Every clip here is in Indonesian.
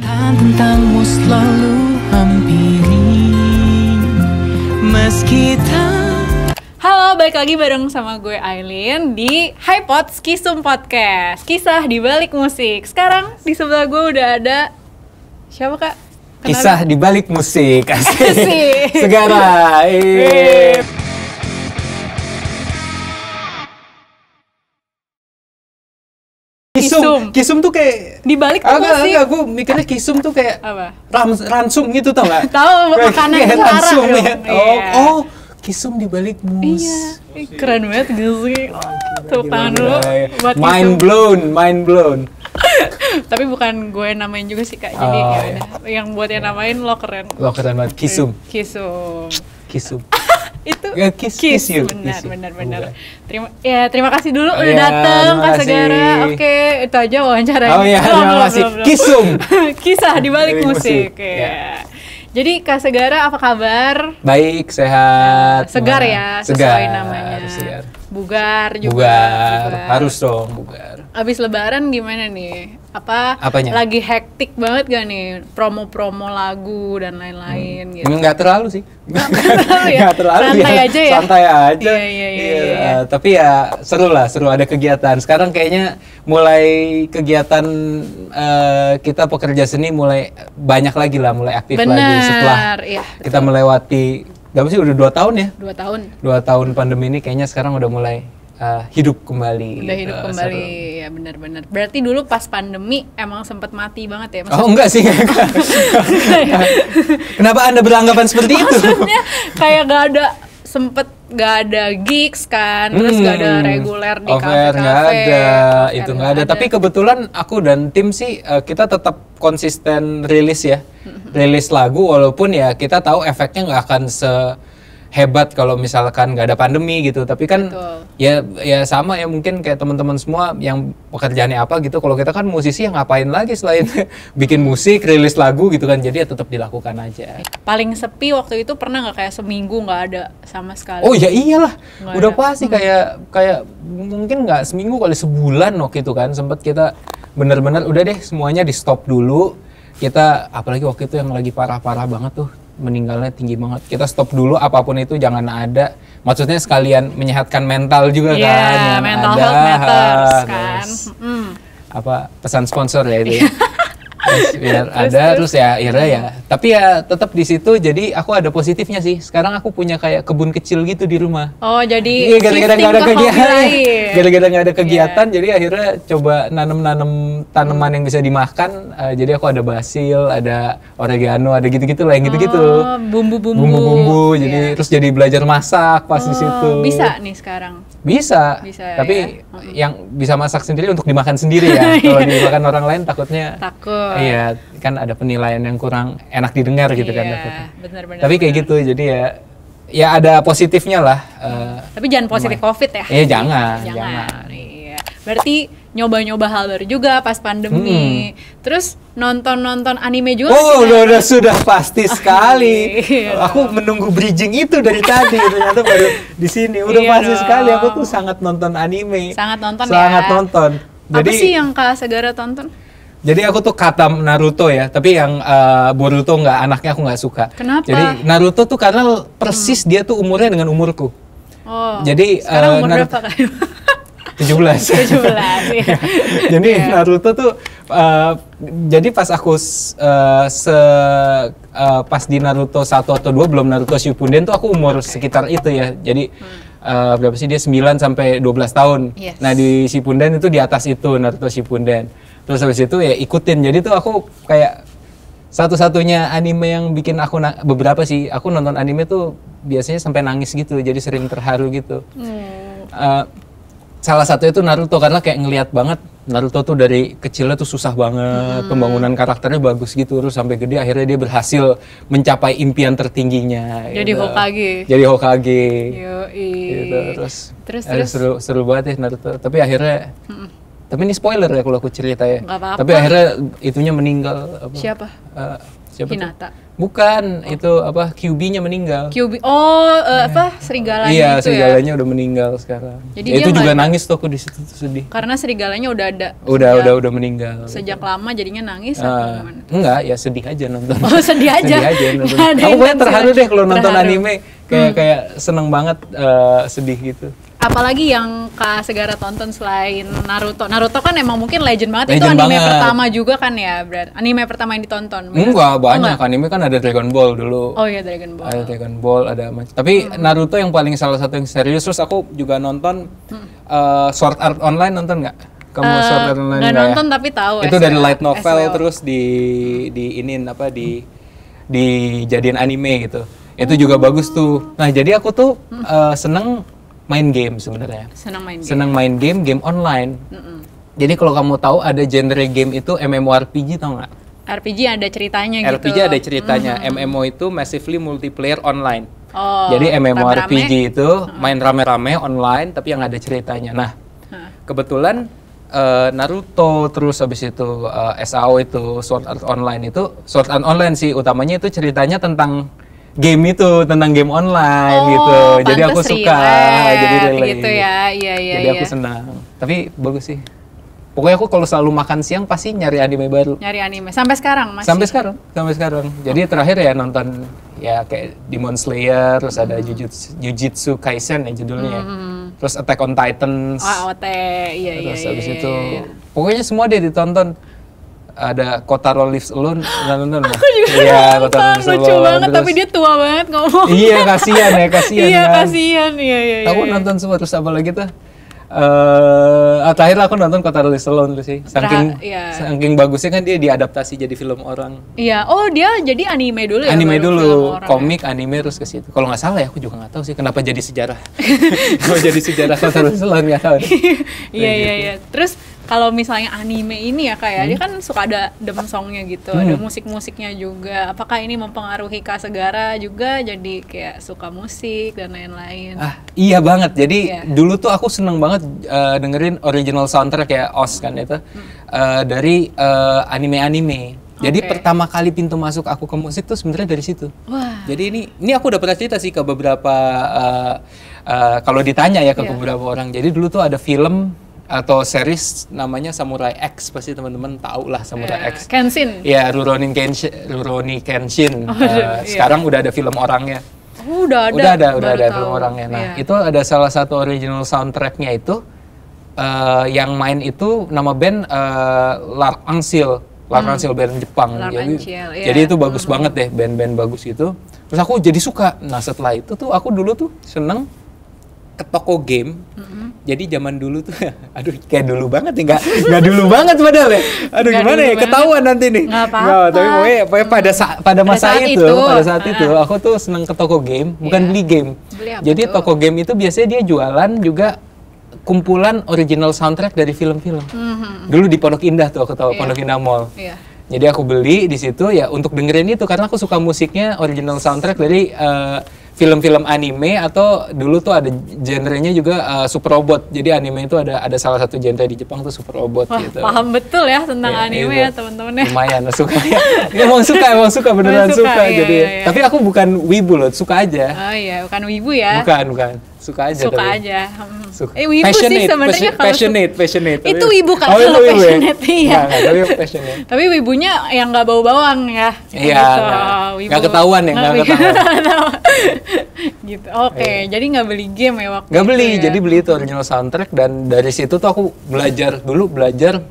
Kenyataan tentangmu selalu hampiri Meski tak Halo, balik lagi bareng sama gue Aileen di HiPod Kisum Podcast Kisah di balik musik Sekarang di sebelah gue udah ada Siapa kak? Kenal? Kisah di balik musik Asik. Segara Asik. Kisum. kisum. Kisum tuh kayak di balik tuh enggak, sih. Enggak, gue mikirnya kisum tuh kayak apa? Ram, ransum gitu tau gak? tau, makanan arah ransum ya. Iya. Oh, oh, kisum di balik mus. Iya. Keren banget gak sih? Oh, tangan Mind blown, mind blown. Tapi bukan gue namain juga sih Kak. Jadi oh, ya iya. yang buat yang namain lo keren. Lo keren banget kisum. Kisum. Kisum itu ya, kiss, kiss, kiss you. benar kiss you. benar benar oh, terima ya terima kasih dulu oh, udah ya, datang Kak Segara oke okay, itu aja wawancara oh iya terima, belum, kasih Belum, kisum kisah di balik musik, musik. Ya. ya. Jadi Kak Segara apa kabar? Baik, sehat. Segar ya, segar, sesuai namanya. Segar. Bugar juga. Bugar, bugar. harus dong bugar abis lebaran gimana nih? Apa Apanya? lagi hektik banget gak nih promo-promo lagu dan lain-lain hmm. gitu? Enggak terlalu sih. Enggak terlalu ya. santai ya. aja ya. Santai aja. Iya, iya, iya. Ya, tapi ya seru lah, seru ada kegiatan. Sekarang kayaknya mulai kegiatan uh, kita pekerja seni mulai banyak lagi lah, mulai aktif Bener. lagi setelah ya, kita melewati Gak sih udah dua tahun ya? Dua tahun. Dua tahun pandemi ini kayaknya sekarang udah mulai uh, hidup kembali. Udah gitu. hidup eh, kembali, Seru. ya benar-benar. Berarti dulu pas pandemi emang sempat mati banget ya? Maksudnya, oh enggak sih. Kenapa anda beranggapan seperti itu? Maksudnya kayak gak ada sempet gak ada gigs kan, terus hmm, gak ada reguler di kafe-kafe. Gak ada, itu nggak ada. ada. Tapi kebetulan aku dan tim sih eh, kita tetap konsisten rilis ya, rilis lagu walaupun ya kita tahu efeknya nggak akan se hebat kalau misalkan nggak ada pandemi gitu tapi kan Betul. ya ya sama ya mungkin kayak teman-teman semua yang pekerjaannya apa gitu kalau kita kan musisi yang ngapain lagi selain bikin musik rilis lagu gitu kan jadi ya tetap dilakukan aja paling sepi waktu itu pernah nggak kayak seminggu nggak ada sama sekali oh ya iyalah gak udah ada. pasti hmm. kayak kayak mungkin nggak seminggu kali sebulan waktu itu kan sempat kita bener-bener udah deh semuanya di stop dulu kita apalagi waktu itu yang lagi parah-parah banget tuh meninggalnya tinggi banget. Kita stop dulu apapun itu jangan ada. Maksudnya sekalian menyehatkan mental juga yeah, kan. Iya, mental ada, health matters ha, nah, kan. Hmm. Apa pesan sponsor ya itu. biar ada terus ya akhirnya ya hmm. tapi ya tetap di situ jadi aku ada positifnya sih sekarang aku punya kayak kebun kecil gitu di rumah oh jadi iya gara-gara nggak ada kegiatan gara-gara nggak ada iya. kegiatan jadi akhirnya coba nanem-nanem tanaman yang bisa dimakan uh, jadi aku ada basil ada oregano ada gitu-gitu lah yang gitu-gitu oh, bumbu-bumbu bumbu-bumbu yeah. jadi iya. terus jadi belajar masak pas oh, di situ bisa nih sekarang bisa, bisa tapi ya? yang bisa masak sendiri untuk dimakan sendiri ya kalau iya. dimakan orang lain takutnya takut iya kan ada penilaian yang kurang enak didengar gitu kan Iya, benar-benar. tapi kayak gitu jadi ya ya ada positifnya lah uh, tapi jangan positif lumayan. covid ya iya jangan jangan, jangan. Iya. berarti nyoba-nyoba hal baru juga pas pandemi. Hmm. Terus nonton-nonton anime juga. Oh, udah, udah sudah pasti sekali. iya aku menunggu bridging itu dari tadi ternyata baru di sini. Udah iya pasti dong. sekali aku tuh sangat nonton anime. Sangat nonton sangat ya. nonton. Jadi Apa sih yang Kak segera tonton? Jadi aku tuh kata Naruto ya, tapi yang uh, Boruto nggak anaknya aku nggak suka. Kenapa? Jadi Naruto tuh karena persis hmm. dia tuh umurnya dengan umurku. Oh. Jadi eh, sekarang uh, umur Naruto, berapa Tujuh 17. 17. ya. Jadi yeah. Naruto tuh uh, jadi pas aku uh, se uh, pas di Naruto satu atau dua belum Naruto Shippuden tuh aku umur okay. sekitar itu ya. Jadi hmm uh, berapa sih dia 9 sampai 12 tahun. Yes. Nah, di Shippuden itu di atas itu Naruto Shippuden terus habis itu ya ikutin jadi tuh aku kayak satu-satunya anime yang bikin aku beberapa sih aku nonton anime tuh biasanya sampai nangis gitu jadi sering terharu gitu hmm. uh, salah satu itu Naruto karena kayak ngelihat banget Naruto tuh dari kecilnya tuh susah banget, hmm. pembangunan karakternya bagus gitu, terus sampai gede akhirnya dia berhasil mencapai impian tertingginya. Jadi gitu. Hokage. Jadi Hokage. Yoi. Gitu. Terus, terus, terus. seru seru banget ya Naruto. Tapi akhirnya hmm. Tapi ini spoiler ya kalau aku cerita ya. Apa -apa. Tapi akhirnya itunya meninggal. Apa? Siapa? Uh, siapa Hinata. Tuh? Bukan, oh. itu apa QB-nya meninggal. QB. Oh, uh, apa serigalanya iya, itu ya? serigalanya udah meninggal sekarang. Jadi ya, itu juga ada. nangis tuh aku di situ tuh sedih. Karena serigalanya udah ada. Udah, sejak, udah, udah meninggal. Sejak gitu. lama jadinya nangis uh, ah, atau Enggak, ya sedih aja nonton. Oh, sedih aja. sedih aja nonton. aku terharu deh kalau nonton anime kayak hmm. kayak seneng banget uh, sedih gitu apalagi yang Kak Segara tonton selain Naruto. Naruto kan emang mungkin legend banget legend itu anime banget. pertama juga kan ya, Brad. Anime pertama yang ditonton. Enggak, oh, banyak oh, anime kan ada Dragon Ball dulu. Oh iya Dragon Ball. Ada Dragon Ball, ada tapi hmm. Naruto yang paling salah satu yang serius terus aku juga nonton hmm. uh, Sword Art Online nonton nggak? Kamu uh, Sword Art Online nggak ya? nonton ya? tapi tahu. Itu dari light novel terus di di inin apa di hmm. dijadiin anime gitu. Itu oh. juga bagus tuh. Nah, jadi aku tuh uh, seneng main game sebenarnya. Senang main game. Senang main game, game online. Mm -mm. Jadi kalau kamu tahu ada genre game itu MMORPG tau nggak? RPG ada ceritanya RPG gitu. RPG ada ceritanya. Mm mm-hmm. MMO itu massively multiplayer online. Oh, Jadi MMORPG rame. itu main rame-rame online tapi yang ada ceritanya. Nah, kebetulan uh, Naruto terus habis itu uh, eh, SAO itu Sword Art Online itu Sword Art Online sih utamanya itu ceritanya tentang game itu tentang game online oh, gitu. Jadi aku suka, relate, jadi relate. Gitu ya, iya iya. Jadi iya. aku senang. Tapi bagus sih. Pokoknya aku kalau selalu makan siang pasti nyari anime baru. Nyari anime sampai sekarang masih. Sampai sekarang, sampai sekarang. Jadi oh. terakhir ya nonton ya kayak Demon Slayer, terus ada hmm. Jujutsu, Jujutsu Kaisen ya judulnya. Hmm. hmm, hmm. Terus Attack on Titans. Oh, AOT, iya iya. Terus iya, iya, abis iya, itu iya, iya. pokoknya semua dia ditonton ada kota roll lives alone nonton no, aku juga iya, kota lucu alone. banget Terus, tapi dia tua banget ngomong iya kasihan ya kasihan iya kan. kasihan iya iya aku iya. nonton semua terus apa lagi tuh Uh, terakhir aku nonton Kota Rolling Stone sih, saking iya. saking bagusnya kan dia diadaptasi jadi film orang. Iya, oh dia jadi anime dulu ya. Anime dulu, ya? komik, anime terus ke situ. Kalau nggak salah ya, aku juga nggak tahu sih kenapa jadi sejarah. Gue jadi sejarah Kota Rolling Stone nggak tahu. Iya iya iya. Terus kalau misalnya anime ini ya kayak ya, hmm. dia kan suka ada dem songnya gitu, hmm. ada musik-musiknya juga. Apakah ini mempengaruhi segara juga jadi kayak suka musik dan lain-lain? Ah, iya banget. Jadi yeah. dulu tuh aku seneng banget uh, dengerin original soundtrack kayak OS kan itu hmm. uh, dari uh, anime-anime. Jadi okay. pertama kali pintu masuk aku ke musik tuh sebenarnya dari situ. Wah. Jadi ini ini aku udah pernah cerita sih ke beberapa uh, uh, kalau ditanya ya ke yeah. beberapa orang. Jadi dulu tuh ada film atau series namanya Samurai X pasti teman-teman tahu lah Samurai yeah. X. Kenshin. Ya Rurouni Kenshin, Rurouni Kenshin. Oh, uh, eh, yeah. Sekarang udah ada film orangnya. Oh, udah ada. Udah ada, udah ada film orangnya. Nah yeah. itu ada salah satu original soundtracknya itu uh, yang main itu nama band uh, Lark Angsil. Lark hmm. band Jepang. Lark jadi, yeah. jadi itu bagus hmm. banget deh band-band bagus itu Terus aku jadi suka. Nah setelah itu tuh aku dulu tuh seneng ke toko game. Mm-hmm. Jadi zaman dulu tuh, aduh kayak dulu banget ya nggak nggak dulu banget padahal ya. Aduh gak gimana ya, ketahuan nanti nih. Nggak apa-apa. tapi pokoknya, pokoknya pada sa- pada masa pada itu, itu, pada saat itu aku tuh seneng ke toko game, bukan iya. beli game. Beli Jadi tuh? toko game itu biasanya dia jualan juga kumpulan original soundtrack dari film-film. Mm-hmm. Dulu di Pondok Indah tuh aku tahu yeah. Pondok Indah Mall. Yeah. Jadi aku beli di situ ya untuk dengerin itu karena aku suka musiknya original soundtrack dari uh, eh, film-film anime atau dulu tuh ada genrenya juga uh, super robot. Jadi anime itu ada ada salah satu genre di Jepang tuh super robot Wah, gitu. Paham betul ya tentang ya, anime iya. ya teman-teman ya. Lumayan suka ya. emang suka emang suka beneran suka. suka. Iya, jadi iya, iya. tapi aku bukan wibu loh, suka aja. Oh iya, bukan wibu ya. Bukan, bukan suka aja suka tapi. aja hmm. suka. Eh, wibu passionate, sih sebenarnya passionate, passionate, passionate itu wibu kan oh, kalau ya? passionate ya. iya tapi passionate tapi wibunya yang nggak bau bawang ya iya gitu. nggak ketahuan ya nggak ketahuan gitu oke okay, iya. yeah. jadi nggak beli game ya waktu nggak beli ya. jadi beli itu original soundtrack dan dari situ tuh aku belajar dulu belajar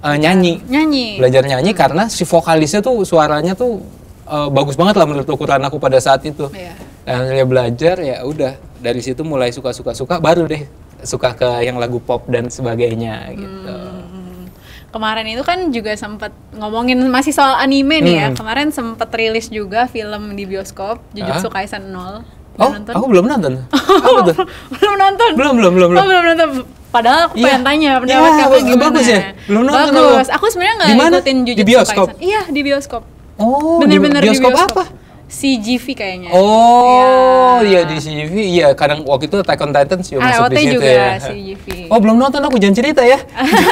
uh, nyanyi nyanyi belajar nyanyi hmm. karena si vokalisnya tuh suaranya tuh uh, bagus banget lah menurut ukuran aku pada saat itu yeah. dan dia belajar ya udah dari situ mulai suka suka suka baru deh suka ke yang lagu pop dan sebagainya gitu. Hmm, hmm, hmm. Kemarin itu kan juga sempat ngomongin masih soal anime nih ya. hmm. ya. Kemarin sempat rilis juga film di bioskop Jujutsu huh? Kaisen 0. Oh, nonton? aku belum nonton. Oh, belum nonton. Belum, belum, belum, belum. Oh, belum nonton. Padahal aku yeah. pengen iya. tanya iya, pendapat yeah, kamu gimana. Bagus ya? Belum nonton. Bagus. Aku sebenarnya nggak ngikutin Jujutsu Kaisen. Iya, di bioskop. Oh, bener-bener di, bioskop, di bioskop apa? CGV kayaknya. Oh, ya. iya ya, di CGV. Iya, kadang waktu itu Attack on Titan juga ah, masuk di situ juga ya. CGV. Oh, belum nonton aku jangan cerita ya.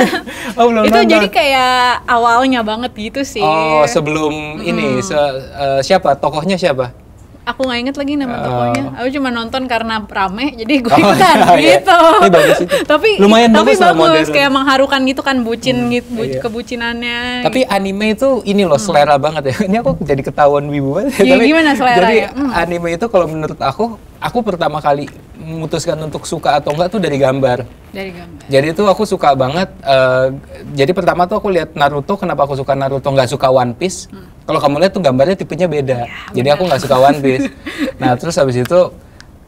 oh, belum itu nonton. Itu jadi kayak awalnya banget gitu sih. Oh, sebelum hmm. ini se, uh, siapa tokohnya siapa? aku nggak inget lagi nama uh, tokonya aku cuma nonton karena rame jadi gue oh, ikutan iya, iya. gitu ini bagus tapi lumayan tapi bagus, bagus. kayak mengharukan gitu kan bucin hmm, gitu iya. kebucinannya tapi gitu. anime itu ini loh hmm. selera hmm. banget ya ini aku jadi ketahuan wibu banget ya, tapi gimana selera jadi ya? hmm. anime itu kalau menurut aku aku pertama kali memutuskan untuk suka atau enggak tuh dari gambar. Dari gambar. Jadi itu aku suka banget. Uh, jadi pertama tuh aku lihat Naruto. Kenapa aku suka Naruto Enggak suka One Piece? Hmm. Kalau kamu lihat tuh gambarnya tipenya beda. Ya, jadi aku enggak suka One Piece. nah terus habis itu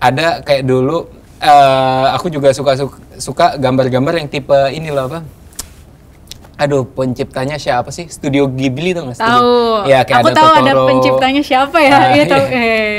ada kayak dulu uh, aku juga suka suka, gambar-gambar yang tipe ini loh apa? aduh penciptanya siapa sih studio Ghibli tuh nggak tahu ya kayak aku ada tahu Totoro. ada penciptanya siapa ya ya, ya tahu eh.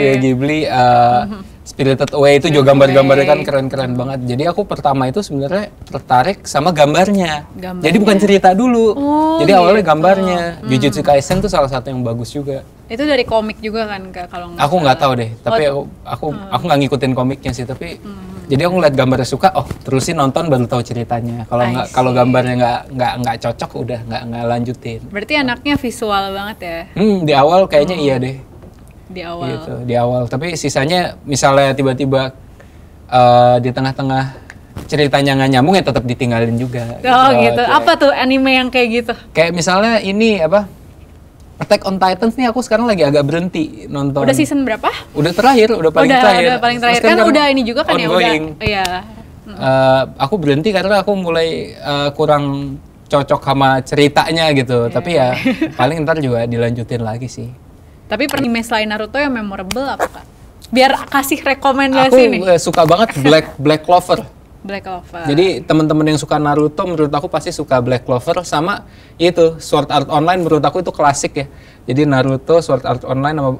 studio Ghibli uh, Spirited Away itu juga gambar-gambarnya kan keren-keren banget. Jadi aku pertama itu sebenarnya tertarik sama gambarnya. gambarnya. Jadi bukan cerita dulu. Oh, Jadi gitu. awalnya gambarnya. Hmm. Jujutsu Kaisen tuh salah satu yang bagus juga. Itu dari komik juga kan kalau nggak Aku nggak tahu deh, tapi oh. aku aku hmm. nggak ngikutin komiknya sih, tapi hmm. Jadi aku ngeliat gambarnya suka, oh terusin nonton baru tahu ceritanya. Kalau nggak kalau gambarnya nggak nggak nggak cocok udah nggak nggak lanjutin. Berarti anaknya visual banget ya? Hmm di awal kayaknya hmm. iya deh di awal gitu, di awal tapi sisanya misalnya tiba-tiba uh, di tengah-tengah ceritanya nggak nyambung ya tetap ditinggalin juga oh gitu, gitu. apa tuh anime yang kayak gitu kayak misalnya ini apa Attack on Titans nih aku sekarang lagi agak berhenti nonton. Udah season berapa? Udah terakhir, udah paling udah, terakhir. Udah paling terakhir kan, kan udah ini juga kan ongoing. ya udah. Iya. Uh, aku berhenti karena aku mulai uh, kurang cocok sama ceritanya gitu. Yeah. Tapi ya paling ntar juga dilanjutin lagi sih. Tapi anime selain Naruto yang memorable apa kak? Biar kasih rekomendasi aku, nih. Aku eh, suka banget Black Black Clover. Black Clover. Jadi teman-teman yang suka Naruto menurut aku pasti suka Black Clover sama itu Sword Art Online menurut aku itu klasik ya. Jadi Naruto, Sword Art Online sama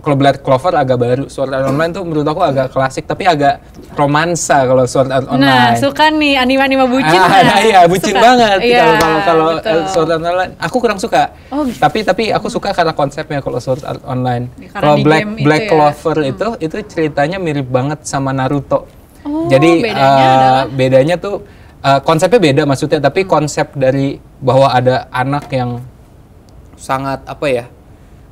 kalau Black Clover agak baru. Sword Art Online tuh menurut aku agak klasik tapi agak romansa kalau Sword Art nah, Online. Nah, suka nih anime-anime bucin. Ah, kan? nah, iya, bucin suka. banget iya, kalau kalau eh, Sword Art Online aku kurang suka. Oh, gitu. Tapi tapi aku suka karena konsepnya kalau Sword Art Online. Iya, ya, kalau Black Black itu Clover ya. itu itu ceritanya mirip banget sama Naruto. Oh, Jadi eh, bedanya, uh, bedanya tuh uh, konsepnya beda maksudnya tapi hmm. konsep dari bahwa ada anak yang sangat apa ya?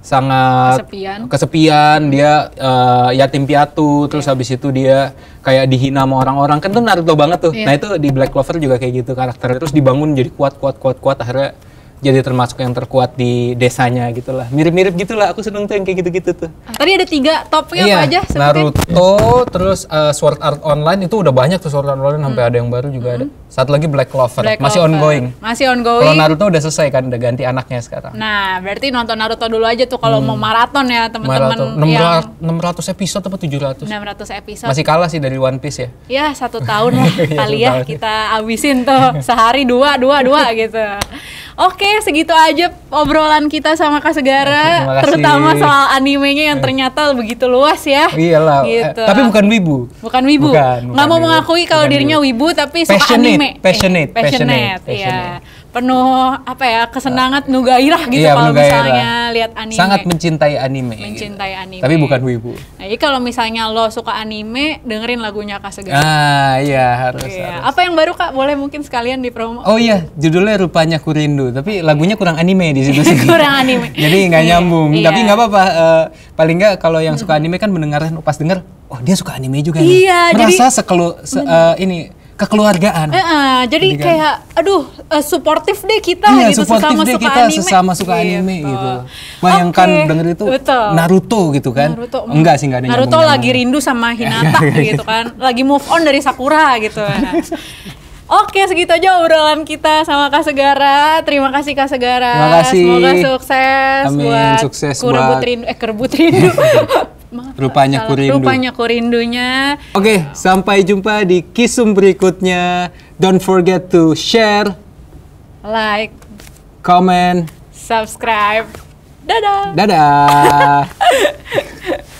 sangat kesepian, kesepian dia uh, yatim piatu terus iya. habis itu dia kayak dihina sama orang-orang kan tuh Naruto banget tuh yeah. nah itu di Black Clover juga kayak gitu karakter terus dibangun jadi kuat kuat kuat kuat akhirnya jadi termasuk yang terkuat di desanya gitulah mirip-mirip gitulah aku seneng tuh yang kayak gitu-gitu tuh tadi ada tiga topnya iya, apa aja sebutin? Naruto terus uh, Sword Art Online itu udah banyak tuh Sword Art Online hmm. sampai ada yang baru juga hmm. ada satu lagi Black Clover Black masih Clover. ongoing masih ongoing kalau Naruto udah selesai kan udah ganti anaknya sekarang nah berarti nonton Naruto dulu aja tuh kalau hmm. mau maraton ya teman-teman yang 600 episode apa 700 600 episode masih kalah sih dari One Piece ya ya satu tahun lah iya, kali ya kita abisin tuh sehari dua dua dua gitu oke Oke, segitu aja obrolan kita sama Kak Segara, Oke, terutama soal animenya yang ternyata begitu luas ya. Iyalah. Eh, gitu. Eh, tapi bukan wibu. Bukan wibu. Bukan, bukan Nggak mau mengakui kalau dirinya wibu, tapi tapi passionate, anime. Passionate, eh, passionate, passionate, iya. passionate. Yeah. passionate penuh apa ya kesenangan uh, nah. nugairah gitu iya, kalau misalnya lihat anime sangat mencintai anime mencintai gitu. anime tapi bukan wibu nah, jadi kalau misalnya lo suka anime dengerin lagunya kak segera ah iya harus, iya. harus apa yang baru kak boleh mungkin sekalian di promo oh iya judulnya rupanya kurindu tapi lagunya kurang anime di situ sih kurang anime jadi nggak iya, nyambung iya. tapi nggak apa-apa uh, paling nggak kalau yang suka anime kan mendengarkan pas denger oh dia suka anime juga iya, nih merasa sekelu se, uh, ini kekeluargaan. Uh, uh, jadi kayak aduh uh, suportif deh kita iya, gitu sesama deh suka kita anime. sesama suka iya, anime gitu. Bayangkan okay. denger itu Betul. Naruto gitu kan. Naruto. Enggak sih enggak ada Naruto lagi rindu sama Hinata iya. gitu kan. Lagi move on dari Sakura gitu. Oke, segitu aja obrolan kita sama Kak Segara. Terima kasih Kak Segara. Terima kasih. Semoga sukses Amin. buat sukses Kurebut buat... Rindu, eh Kerebut Rindu. Maaf, rupanya kurindu. Rupanya kurindunya. Oke, okay, sampai jumpa di kisum berikutnya. Don't forget to share, like, comment, subscribe. Dadah. Dadah.